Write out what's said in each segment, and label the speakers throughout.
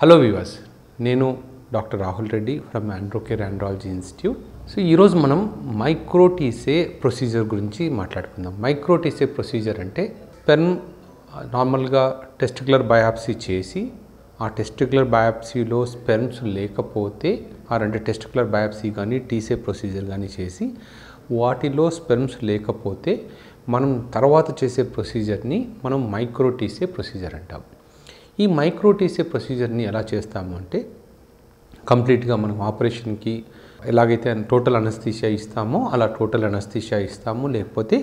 Speaker 1: hello వివాస్ నేను doctor Rahul Reddy from Androcare andrology institute so ఈరోజు మనం మైక్రోటీసే ప్రొసీజర్ గురించి మాట్లాడుకుందాం మైక్రోటీసే ప్రొసీజర్ అంటే పెన్ నార్మల్గా టెస్టికులర్ బయాప్సీ చేసి ఆ టెస్టికులర్ బయాప్సీలో స్పెర్మ్స్ లేకపోతే ఆ రెండు టెస్టికులర్ బయాప్సీ కానీ టీసే ప్రొసీజర్ కానీ చేసి వాటిలో స్పెర్మ్స్ లేకపోతే మనం తర్వాత చేసే ప్రొసీజర్ని మనం మైక్రోటీసే ప్రొసీజర్ అంటాం ఈ మైక్రోటీసే ప్రొసీజర్ని ఎలా చేస్తాము అంటే కంప్లీట్గా మనం ఆపరేషన్కి ఎలాగైతే టోటల్ అనస్థీషియా ఇస్తామో అలా టోటల్ అనస్థీషియా ఇస్తాము లేకపోతే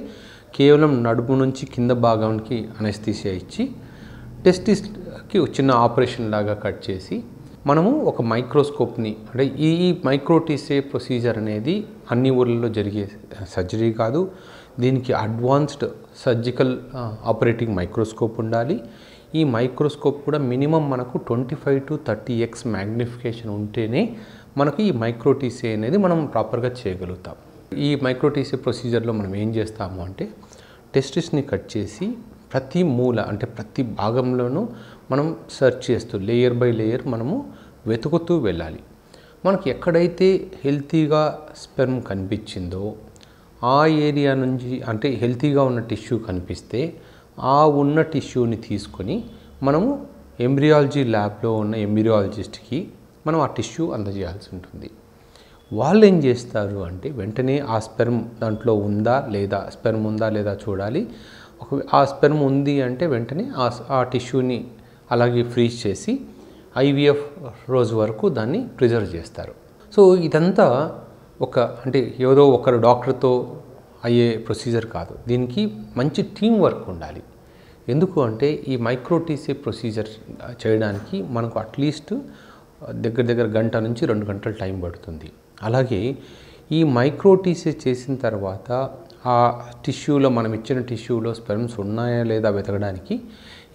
Speaker 1: కేవలం నడుము నుంచి కింద భాగానికి అనస్థీషియా ఇచ్చి టెస్టిస్కి చిన్న ఆపరేషన్ లాగా కట్ చేసి మనము ఒక మైక్రోస్కోప్ని అంటే ఈ మైక్రోటీసే ప్రొసీజర్ అనేది అన్ని ఊర్లలో జరిగే సర్జరీ కాదు దీనికి అడ్వాన్స్డ్ సర్జికల్ ఆపరేటింగ్ మైక్రోస్కోప్ ఉండాలి ఈ మైక్రోస్కోప్ కూడా మినిమం మనకు twenty five to thirty X magnification ఉంటేనే మనకు ఈ మైక్రోటీసీ అనేది మనం ప్రాపర్గా చేయగలుగుతాం ఈ మైక్రోటీసీ ప్రొసీజర్లో మనం ఏం చేస్తాము అంటే టెస్టిస్ని కట్ చేసి ప్రతి మూల అంటే ప్రతి భాగంలోనూ మనం సెర్చ్ చేస్తూ లేయర్ బై లేయర్ మనము వెతుకుతూ వెళ్ళాలి మనకి ఎక్కడైతే హెల్తీగా స్పెర్మ్ కనిపించిందో ఆ ఏరియా నుంచి అంటే హెల్తీగా ఉన్న టిష్యూ కనిపిస్తే ఆ ఉన్న టిష్యూని తీసుకొని మనము ఎంబ్రియాలజీ ల్యాబ్లో ఉన్న ఎంబ్రియాలజిస్ట్కి మనం ఆ టిష్యూ అందజేయాల్సి ఉంటుంది వాళ్ళు ఏం చేస్తారు అంటే వెంటనే ఆ స్పెర్మ్ దాంట్లో ఉందా లేదా స్పెర్మ్ ఉందా లేదా చూడాలి ఒక ఆ స్పెర్మ్ ఉంది అంటే వెంటనే ఆ ఆ టిష్యూని అలాగే ఫ్రీజ్ చేసి ఐవీఎఫ్ రోజు వరకు దాన్ని ప్రిజర్వ్ చేస్తారు సో ఇదంతా ఒక అంటే ఏదో ఒకరు డాక్టర్తో అయ్యే ప్రొసీజర్ కాదు దీనికి మంచి టీం వర్క్ ఉండాలి ఎందుకు అంటే ఈ మైక్రోటీసీ ప్రొసీజర్ చేయడానికి మనకు అట్లీస్ట్ దగ్గర దగ్గర గంట నుంచి రెండు గంటలు టైం పడుతుంది అలాగే ఈ మైక్రోటీసీ చేసిన తర్వాత ఆ టిష్యూలో మనం ఇచ్చిన టిష్యూలో స్పెరమ్స్ ఉన్నాయా లేదా వెతకడానికి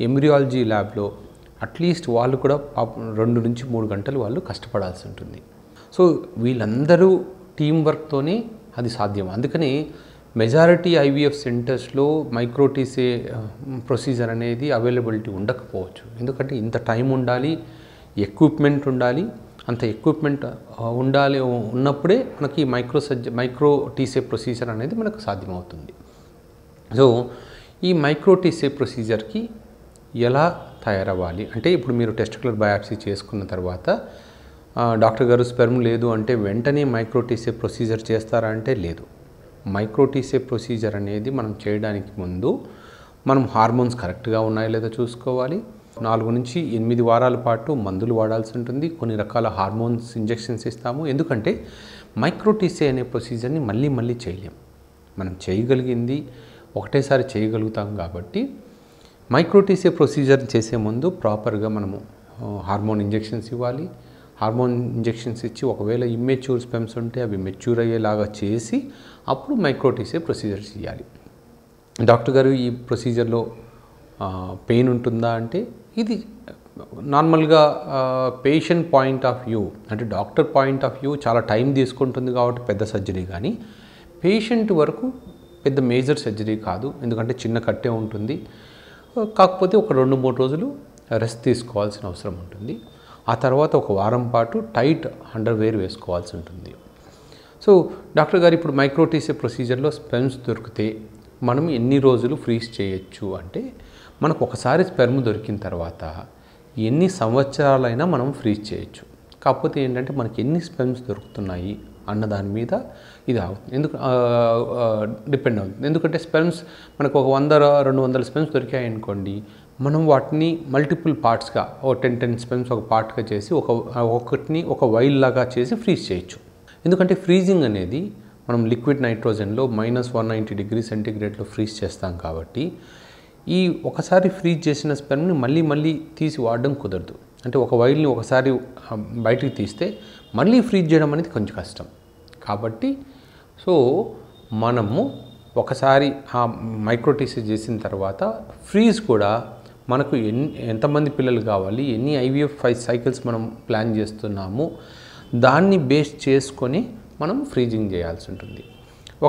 Speaker 1: ఎమ్రియాలజీ ల్యాబ్లో అట్లీస్ట్ వాళ్ళు కూడా రెండు నుంచి మూడు గంటలు వాళ్ళు కష్టపడాల్సి ఉంటుంది సో వీళ్ళందరూ టీం వర్క్తోనే అది సాధ్యం అందుకని మెజారిటీ ఐవీఎఫ్ సెంటర్స్లో మైక్రోటీసే ప్రొసీజర్ అనేది అవైలబిలిటీ ఉండకపోవచ్చు ఎందుకంటే ఇంత టైం ఉండాలి ఎక్విప్మెంట్ ఉండాలి అంత ఎక్విప్మెంట్ ఉండాలి ఉన్నప్పుడే మనకి మైక్రో సర్జ మైక్రో టీసే ప్రొసీజర్ అనేది మనకు సాధ్యమవుతుంది సో ఈ మైక్రో టీసే ప్రొసీజర్కి ఎలా తయారవ్వాలి అంటే ఇప్పుడు మీరు టెస్టికులర్ బయాప్సీ చేసుకున్న తర్వాత డాక్టర్ గారు స్పెర్మ్ లేదు అంటే వెంటనే మైక్రోటీసే ప్రొసీజర్ చేస్తారా అంటే లేదు మైక్రోటీసే ప్రొసీజర్ అనేది మనం చేయడానికి ముందు మనం హార్మోన్స్ కరెక్ట్గా ఉన్నాయో లేదో చూసుకోవాలి నాలుగు నుంచి ఎనిమిది వారాల పాటు మందులు వాడాల్సి ఉంటుంది కొన్ని రకాల హార్మోన్స్ ఇంజెక్షన్స్ ఇస్తాము ఎందుకంటే మైక్రోటీసే అనే ప్రొసీజర్ని మళ్ళీ మళ్ళీ చేయలేం మనం చేయగలిగింది ఒకటేసారి చేయగలుగుతాం కాబట్టి మైక్రోటీసే ప్రొసీజర్ చేసే ముందు ప్రాపర్గా మనము హార్మోన్ ఇంజెక్షన్స్ ఇవ్వాలి హార్మోన్ ఇంజెక్షన్స్ ఇచ్చి ఒకవేళ ఇమ్మెచ్యూర్ స్పెమ్స్ ఉంటే అవి మెచ్యూర్ అయ్యేలాగా చేసి అప్పుడు మైక్రోటీసే ప్రొసీజర్ చేయాలి డాక్టర్ గారు ఈ ప్రొసీజర్లో పెయిన్ ఉంటుందా అంటే ఇది నార్మల్గా పేషెంట్ పాయింట్ ఆఫ్ వ్యూ అంటే డాక్టర్ పాయింట్ ఆఫ్ వ్యూ చాలా టైం తీసుకుంటుంది కాబట్టి పెద్ద సర్జరీ కానీ పేషెంట్ వరకు పెద్ద మేజర్ సర్జరీ కాదు ఎందుకంటే చిన్న కట్టే ఉంటుంది కాకపోతే ఒక రెండు మూడు రోజులు రెస్ట్ తీసుకోవాల్సిన అవసరం ఉంటుంది ఆ తర్వాత ఒక వారం పాటు టైట్ అండర్వేర్ వేసుకోవాల్సి ఉంటుంది సో డాక్టర్ గారు ఇప్పుడు మైక్రోటీసే ప్రొసీజర్లో స్పెమ్స్ దొరికితే మనం ఎన్ని రోజులు ఫ్రీజ్ చేయొచ్చు అంటే మనకు ఒకసారి స్పెర్మ్ దొరికిన తర్వాత ఎన్ని సంవత్సరాలైనా మనం ఫ్రీజ్ చేయొచ్చు కాకపోతే ఏంటంటే మనకి ఎన్ని స్పెమ్స్ దొరుకుతున్నాయి అన్న దాని మీద ఇది అవుతుంది ఎందుకు డిపెండ్ అవుతుంది ఎందుకంటే స్పెమ్స్ మనకు ఒక వంద రెండు వందల స్పెమ్స్ దొరికాయనుకోండి మనం వాటిని మల్టిపుల్ పార్ట్స్గా ఒక టెన్ టెన్ స్పెమ్స్ ఒక పార్ట్గా చేసి ఒక ఒకటిని ఒక వైల్ లాగా చేసి ఫ్రీజ్ చేయొచ్చు ఎందుకంటే ఫ్రీజింగ్ అనేది మనం లిక్విడ్ నైట్రోజన్లో మైనస్ వన్ నైంటీ డిగ్రీ సెంటీగ్రేడ్లో ఫ్రీజ్ చేస్తాం కాబట్టి ఈ ఒకసారి ఫ్రీజ్ చేసిన స్పెమ్ని మళ్ళీ మళ్ళీ తీసి వాడడం కుదరదు అంటే ఒక వైల్ని ఒకసారి బయటికి తీస్తే మళ్ళీ ఫ్రీజ్ చేయడం అనేది కొంచెం కష్టం కాబట్టి సో మనము ఒకసారి ఆ మైక్రోటీసీ చేసిన తర్వాత ఫ్రీజ్ కూడా మనకు ఎన్ని ఎంతమంది పిల్లలు కావాలి ఎన్ని ఐవీఎఫ్ ఫైవ్ సైకిల్స్ మనం ప్లాన్ చేస్తున్నాము దాన్ని బేస్ చేసుకొని మనం ఫ్రీజింగ్ చేయాల్సి ఉంటుంది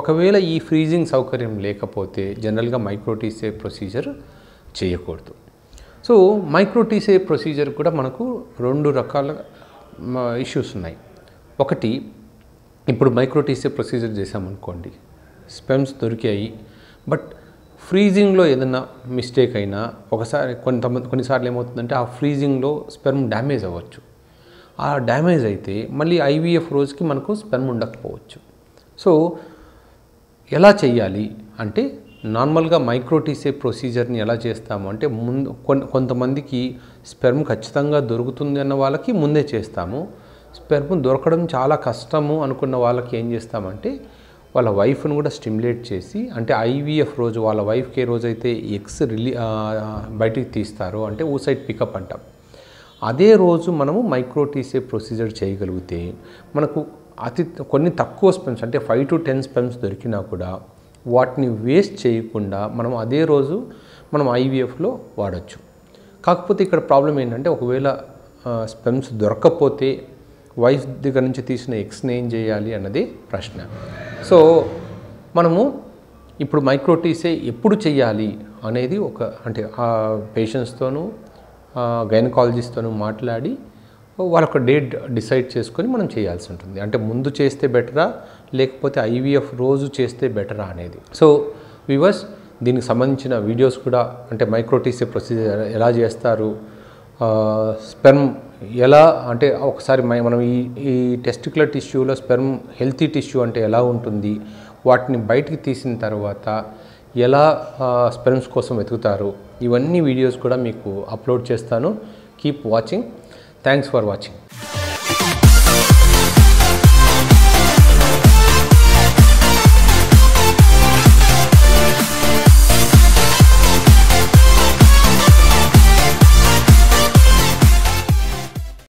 Speaker 1: ఒకవేళ ఈ ఫ్రీజింగ్ సౌకర్యం లేకపోతే జనరల్గా మైక్రోటీసే ప్రొసీజర్ చేయకూడదు సో మైక్రోటీసే ప్రొసీజర్ కూడా మనకు రెండు రకాల ఇష్యూస్ ఉన్నాయి ఒకటి ఇప్పుడు మైక్రోటీసే ప్రొసీజర్ చేసామనుకోండి స్పెమ్స్ దొరికాయి బట్ ఫ్రీజింగ్లో ఏదన్నా మిస్టేక్ అయినా ఒకసారి కొంతమంది కొన్నిసార్లు ఏమవుతుందంటే ఆ ఫ్రీజింగ్లో స్పెర్మ్ డ్యామేజ్ అవ్వచ్చు ఆ డ్యామేజ్ అయితే మళ్ళీ ఐవీఎఫ్ రోజుకి మనకు స్పెర్మ్ ఉండకపోవచ్చు సో ఎలా చేయాలి అంటే నార్మల్గా మైక్రోటీసే ప్రొసీజర్ని ఎలా చేస్తాము అంటే ముందు కొంతమందికి స్పెర్మ్ ఖచ్చితంగా దొరుకుతుంది అన్న వాళ్ళకి ముందే చేస్తాము స్పెర్మ్ దొరకడం చాలా కష్టము అనుకున్న వాళ్ళకి ఏం చేస్తామంటే వాళ్ళ వైఫ్ను కూడా స్టిమ్యులేట్ చేసి అంటే ఐవీఎఫ్ రోజు వాళ్ళ వైఫ్కి ఏ రోజైతే ఎక్స్ రిలీ బయటికి తీస్తారో అంటే ఓ సైడ్ పికప్ అంటాం అదే రోజు మనము మైక్రోటీసే ప్రొసీజర్ చేయగలిగితే మనకు అతి కొన్ని తక్కువ స్పెమ్స్ అంటే ఫైవ్ టు టెన్ స్పెమ్స్ దొరికినా కూడా వాటిని వేస్ట్ చేయకుండా మనం అదే రోజు మనం ఐవీఎఫ్లో వాడచ్చు కాకపోతే ఇక్కడ ప్రాబ్లం ఏంటంటే ఒకవేళ స్పెమ్స్ దొరకపోతే వైఫ్ దగ్గర నుంచి తీసిన ఎక్స్ని ఏం చేయాలి అన్నది ప్రశ్న సో మనము ఇప్పుడు మైక్రోటీసే ఎప్పుడు చేయాలి అనేది ఒక అంటే ఆ పేషెంట్స్తోనూ గైనకాలజిస్ట్తోనూ మాట్లాడి వాళ్ళొక డేట్ డిసైడ్ చేసుకొని మనం చేయాల్సి ఉంటుంది అంటే ముందు చేస్తే బెటరా లేకపోతే ఐవీఎఫ్ రోజు చేస్తే బెటరా అనేది సో వివర్స్ దీనికి సంబంధించిన వీడియోస్ కూడా అంటే మైక్రోటీసే ప్రొసీజర్ ఎలా చేస్తారు స్పెర్మ్ ఎలా అంటే ఒకసారి మనం ఈ ఈ టెస్టికులర్ టిష్యూలో స్పెర్మ్ హెల్తీ టిష్యూ అంటే ఎలా ఉంటుంది వాటిని బయటికి తీసిన తర్వాత ఎలా స్పెర్మ్స్ కోసం వెతుకుతారు ఇవన్నీ వీడియోస్ కూడా మీకు అప్లోడ్ చేస్తాను keep watching thanks for watching